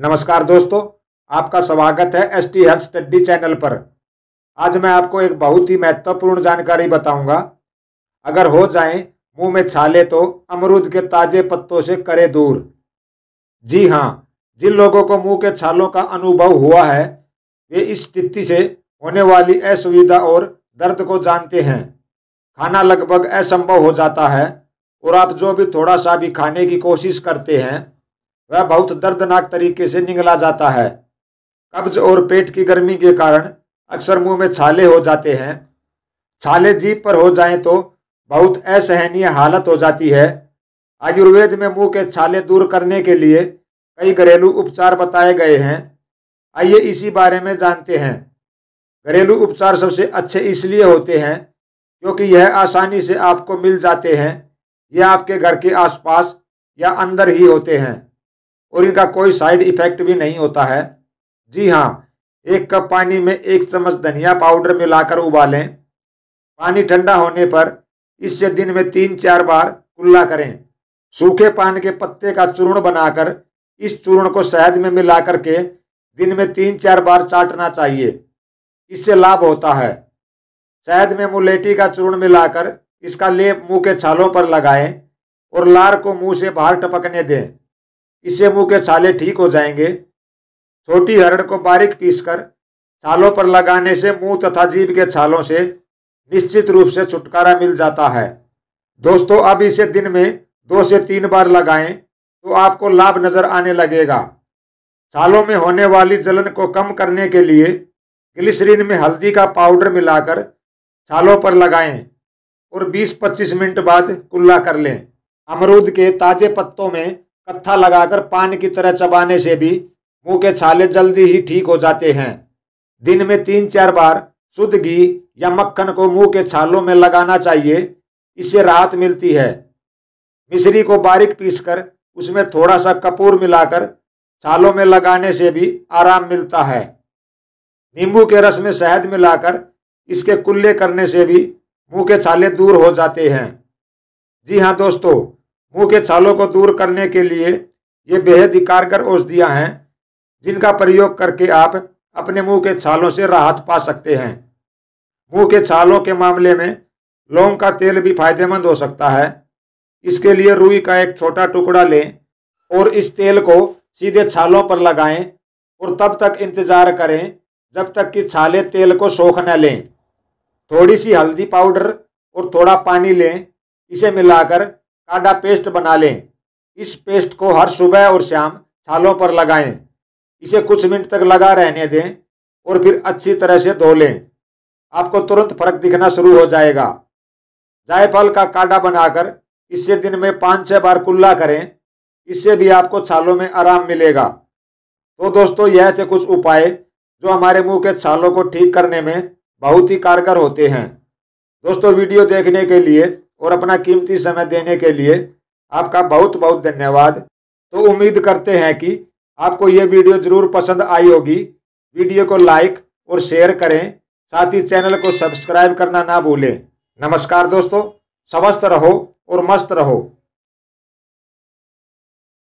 नमस्कार दोस्तों आपका स्वागत है S T health study channel पर आज मैं आपको एक बहुत ही महत्वपूर्ण जानकारी बताऊंगा अगर हो जाए मुंह में छाले तो अमरूद के ताजे पत्तों से करे दूर जी हाँ जिन लोगों को मुंह के छालों का अनुभव हुआ है वे इस स्थिति से होने वाली असुविधा और दर्द को जानते हैं खाना लगभग असंभव हो जाता है और आप जो भी थोड़ा सा भी खाने की कोशिश करते हैं वह बहुत दर्दनाक तरीके से निगला जाता है कब्ज और पेट की गर्मी के कारण अक्सर मुंह में छाले हो जाते हैं छाले जीप पर हो जाएं तो बहुत असहनीय हालत हो जाती है आयुर्वेद में मुंह के छाले दूर करने के लिए कई घरेलू उपचार बताए गए हैं आइए इसी बारे में जानते हैं घरेलू उपचार सबसे अच्छे इसलिए होते हैं क्योंकि यह आसानी से आपको मिल जाते हैं यह आपके घर के आसपास या अंदर ही होते हैं और इनका कोई साइड इफेक्ट भी नहीं होता है जी हाँ एक कप पानी में एक चम्मच धनिया पाउडर मिलाकर उबालें पानी ठंडा होने पर इससे दिन में तीन चार बार कुल्ला करें सूखे पान के पत्ते का चूर्ण बनाकर इस चूर्ण को शहद में मिलाकर के दिन में तीन चार बार चाटना चाहिए इससे लाभ होता है शहद में मुलेटी का चूर्ण मिलाकर इसका लेप मुंह के छालों पर लगाएं और लार को मुंह से बाहर टपकने दें इससे मुंह के छाले ठीक हो जाएंगे छोटी हरड़ को बारीक पीसकर छालों पर लगाने से मुंह तथा जीभ के छालों से निश्चित रूप से छुटकारा मिल जाता है दोस्तों अब इसे दिन में दो से तीन बार लगाएं तो आपको लाभ नजर आने लगेगा छालों में होने वाली जलन को कम करने के लिए ग्लिसरीन में हल्दी का पाउडर मिलाकर छालों पर लगाएं और 20-25 मिनट बाद कुल्ला कर लें अमरूद के ताजे पत्तों में कत्था लगाकर पानी की तरह चबाने से भी मुंह के छाले जल्दी ही ठीक हो जाते हैं दिन में तीन चार बार शुद्ध घी या मक्खन को मुंह के छालों में लगाना चाहिए इससे राहत मिलती है मिश्री को बारीक पीसकर उसमें थोड़ा सा कपूर मिलाकर छालों में लगाने से भी आराम मिलता है नींबू के रस में शहद मिलाकर इसके कुल्ले करने से भी मुंह के छाले दूर हो जाते हैं जी हाँ दोस्तों मुंह के छालों को दूर करने के लिए ये बेहद ही कारगर औषधियाँ हैं जिनका प्रयोग करके आप अपने मुंह के छालों से राहत पा सकते हैं मुंह के छालों के मामले में लौंग का तेल भी फायदेमंद हो सकता है इसके लिए रुई का एक छोटा टुकड़ा लें और इस तेल को सीधे छालों पर लगाएं और तब तक इंतज़ार करें जब तक कि छाले तेल को सोख न लें थोड़ी सी हल्दी पाउडर और थोड़ा पानी लें इसे मिलाकर काढ़ा पेस्ट बना लें इस पेस्ट को हर सुबह और शाम छालों पर लगाएं इसे कुछ मिनट तक लगा रहने दें और फिर अच्छी तरह से धो लें आपको तुरंत फर्क दिखना शुरू हो जाएगा जायफल का काढ़ा बनाकर इससे दिन में पाँच छः बार कुल्ला करें इससे भी आपको छालों में आराम मिलेगा तो दोस्तों यह थे कुछ उपाय जो हमारे मुंह के छालों को ठीक करने में बहुत ही कारगर होते हैं दोस्तों वीडियो देखने के लिए और अपना कीमती समय देने के लिए आपका बहुत बहुत धन्यवाद तो उम्मीद करते हैं कि आपको ये वीडियो ज़रूर पसंद आई होगी वीडियो को लाइक और शेयर करें साथ ही चैनल को सब्सक्राइब करना ना भूलें नमस्कार दोस्तों स्वस्थ रहो और मस्त रहो